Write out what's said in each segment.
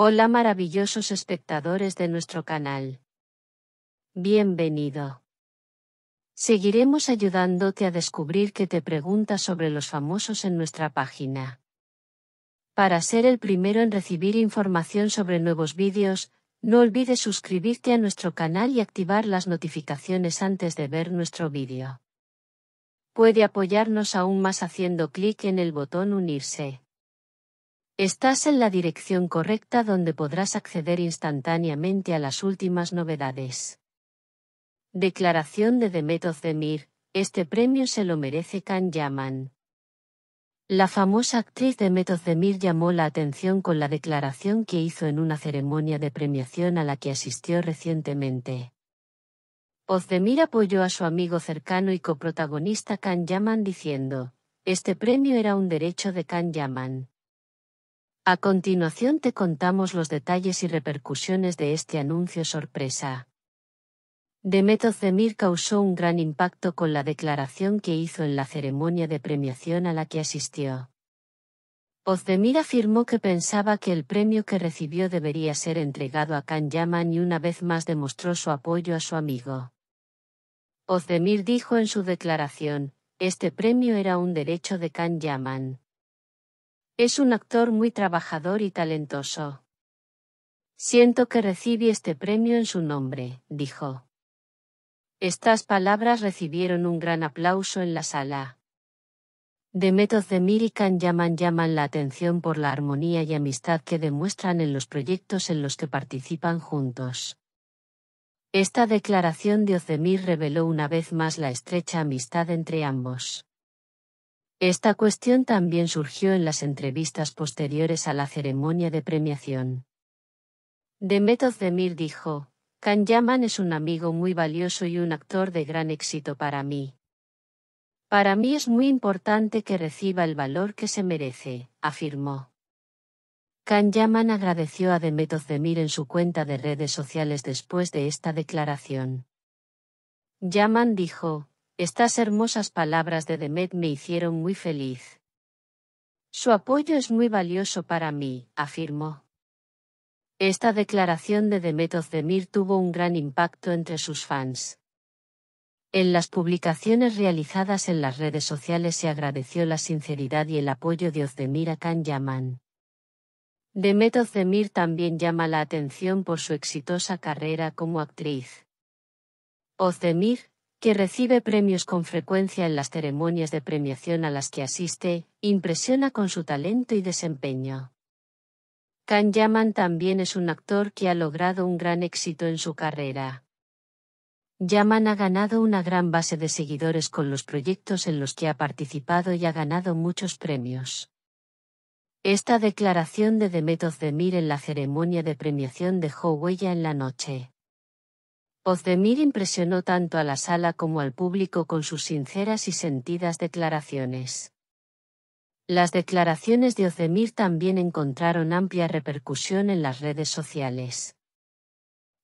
Hola maravillosos espectadores de nuestro canal. Bienvenido. Seguiremos ayudándote a descubrir que te preguntas sobre los famosos en nuestra página. Para ser el primero en recibir información sobre nuevos vídeos, no olvides suscribirte a nuestro canal y activar las notificaciones antes de ver nuestro vídeo. Puede apoyarnos aún más haciendo clic en el botón unirse. Estás en la dirección correcta donde podrás acceder instantáneamente a las últimas novedades. Declaración de Demet Ozdemir: este premio se lo merece Kan Yaman. La famosa actriz Demet Özdemir llamó la atención con la declaración que hizo en una ceremonia de premiación a la que asistió recientemente. Ozdemir apoyó a su amigo cercano y coprotagonista Kan Yaman diciendo, este premio era un derecho de Kan Yaman. A continuación te contamos los detalles y repercusiones de este anuncio sorpresa. Demet Zemir causó un gran impacto con la declaración que hizo en la ceremonia de premiación a la que asistió. Ozdemir afirmó que pensaba que el premio que recibió debería ser entregado a Kan Yaman y una vez más demostró su apoyo a su amigo. Ozdemir dijo en su declaración, este premio era un derecho de Kan Yaman. Es un actor muy trabajador y talentoso. Siento que recibí este premio en su nombre, dijo. Estas palabras recibieron un gran aplauso en la sala. Demet de y llaman llaman la atención por la armonía y amistad que demuestran en los proyectos en los que participan juntos. Esta declaración de Ozemir reveló una vez más la estrecha amistad entre ambos. Esta cuestión también surgió en las entrevistas posteriores a la ceremonia de premiación. Demet dijo, Can Yaman es un amigo muy valioso y un actor de gran éxito para mí. Para mí es muy importante que reciba el valor que se merece, afirmó. Can Yaman agradeció a Demet en su cuenta de redes sociales después de esta declaración. Yaman dijo, estas hermosas palabras de Demet me hicieron muy feliz. Su apoyo es muy valioso para mí, afirmó. Esta declaración de Demet Ozdemir tuvo un gran impacto entre sus fans. En las publicaciones realizadas en las redes sociales se agradeció la sinceridad y el apoyo de Ozdemir a Can Yaman. Demet Ozdemir también llama la atención por su exitosa carrera como actriz. Ozdemir, que recibe premios con frecuencia en las ceremonias de premiación a las que asiste, impresiona con su talento y desempeño. Kan Yaman también es un actor que ha logrado un gran éxito en su carrera. Yaman ha ganado una gran base de seguidores con los proyectos en los que ha participado y ha ganado muchos premios. Esta declaración de Demet Özdemir en la ceremonia de premiación dejó huella en la noche. Ozdemir impresionó tanto a la sala como al público con sus sinceras y sentidas declaraciones. Las declaraciones de Ozdemir también encontraron amplia repercusión en las redes sociales.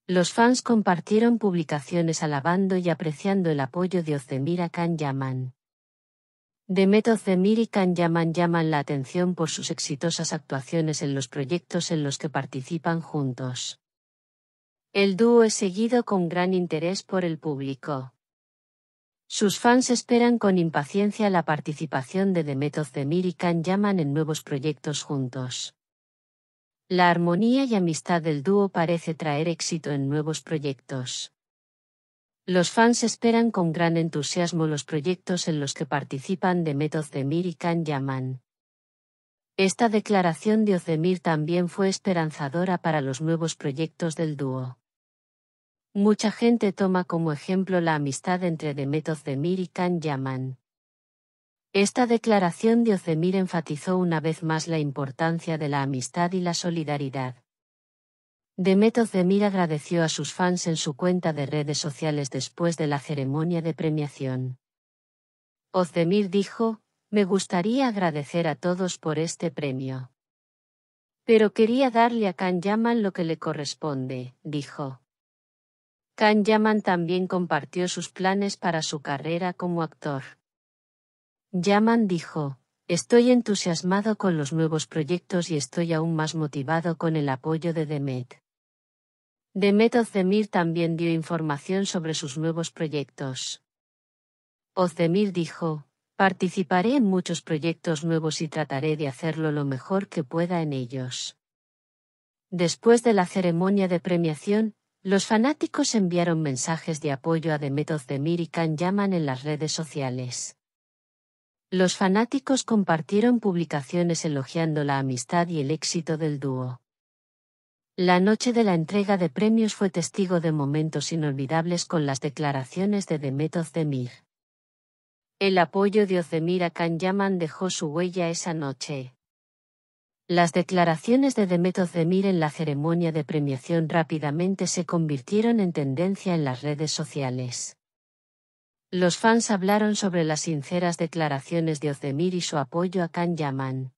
Los fans compartieron publicaciones alabando y apreciando el apoyo de Ozdemir a Kan Yaman. Demet Ozdemir y Kan Yaman llaman la atención por sus exitosas actuaciones en los proyectos en los que participan juntos. El dúo es seguido con gran interés por el público. Sus fans esperan con impaciencia la participación de The Method y Can Yaman en nuevos proyectos juntos. La armonía y amistad del dúo parece traer éxito en nuevos proyectos. Los fans esperan con gran entusiasmo los proyectos en los que participan The Method y Can Yaman. Esta declaración de Ozemir también fue esperanzadora para los nuevos proyectos del dúo. Mucha gente toma como ejemplo la amistad entre Demet Özdemir y Can Yaman. Esta declaración de Ozemir enfatizó una vez más la importancia de la amistad y la solidaridad. Demet Özdemir agradeció a sus fans en su cuenta de redes sociales después de la ceremonia de premiación. Ozemir dijo, me gustaría agradecer a todos por este premio. Pero quería darle a Kan Yaman lo que le corresponde, dijo. Khan Yaman también compartió sus planes para su carrera como actor. Yaman dijo, Estoy entusiasmado con los nuevos proyectos y estoy aún más motivado con el apoyo de Demet. Demet Ozdemir también dio información sobre sus nuevos proyectos. Ozdemir dijo, Participaré en muchos proyectos nuevos y trataré de hacerlo lo mejor que pueda en ellos. Después de la ceremonia de premiación, los fanáticos enviaron mensajes de apoyo a Demet Ozdemir y Can Yaman en las redes sociales. Los fanáticos compartieron publicaciones elogiando la amistad y el éxito del dúo. La noche de la entrega de premios fue testigo de momentos inolvidables con las declaraciones de Demet Ozdemir. El apoyo de Ozdemir a Can Yaman dejó su huella esa noche. Las declaraciones de Demet Özdemir en la ceremonia de premiación rápidamente se convirtieron en tendencia en las redes sociales. Los fans hablaron sobre las sinceras declaraciones de Özdemir y su apoyo a Kan Yaman.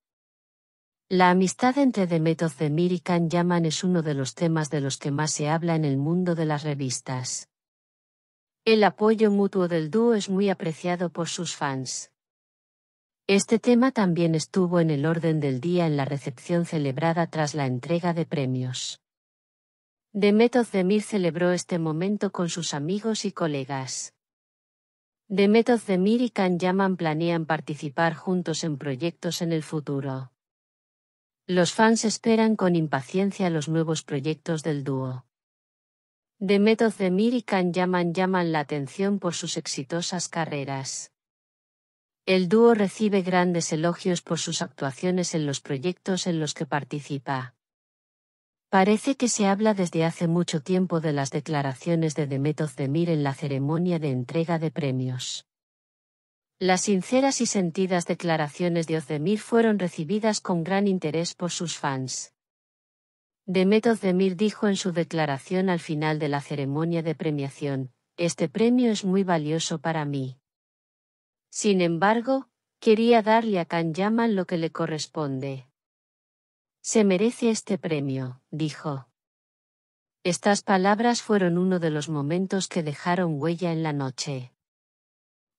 La amistad entre Demet Özdemir y Kan Yaman es uno de los temas de los que más se habla en el mundo de las revistas. El apoyo mutuo del dúo es muy apreciado por sus fans. Este tema también estuvo en el orden del día en la recepción celebrada tras la entrega de premios. the Demir celebró este momento con sus amigos y colegas. the Mir y Kan Yaman planean participar juntos en proyectos en el futuro. Los fans esperan con impaciencia los nuevos proyectos del dúo. The Mir y Kan Yaman llaman la atención por sus exitosas carreras. El dúo recibe grandes elogios por sus actuaciones en los proyectos en los que participa. Parece que se habla desde hace mucho tiempo de las declaraciones de Demet en la ceremonia de entrega de premios. Las sinceras y sentidas declaraciones de Özdemir fueron recibidas con gran interés por sus fans. Demet dijo en su declaración al final de la ceremonia de premiación, Este premio es muy valioso para mí. Sin embargo, quería darle a Yaman lo que le corresponde. Se merece este premio, dijo. Estas palabras fueron uno de los momentos que dejaron huella en la noche.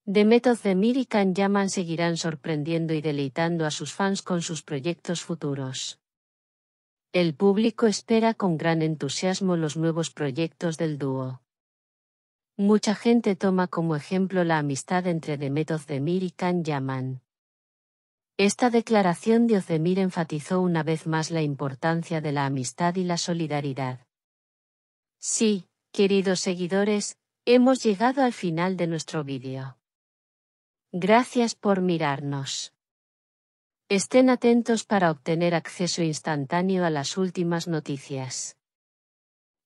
Demet Özdemir y Yaman seguirán sorprendiendo y deleitando a sus fans con sus proyectos futuros. El público espera con gran entusiasmo los nuevos proyectos del dúo. Mucha gente toma como ejemplo la amistad entre Demet Özdemir y Kan Yaman. Esta declaración de Özdemir enfatizó una vez más la importancia de la amistad y la solidaridad. Sí, queridos seguidores, hemos llegado al final de nuestro vídeo. Gracias por mirarnos. Estén atentos para obtener acceso instantáneo a las últimas noticias.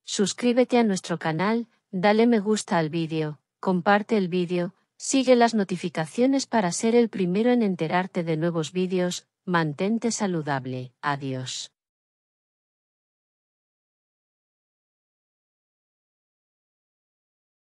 Suscríbete a nuestro canal, Dale me gusta al vídeo, comparte el vídeo, sigue las notificaciones para ser el primero en enterarte de nuevos vídeos, mantente saludable. Adiós.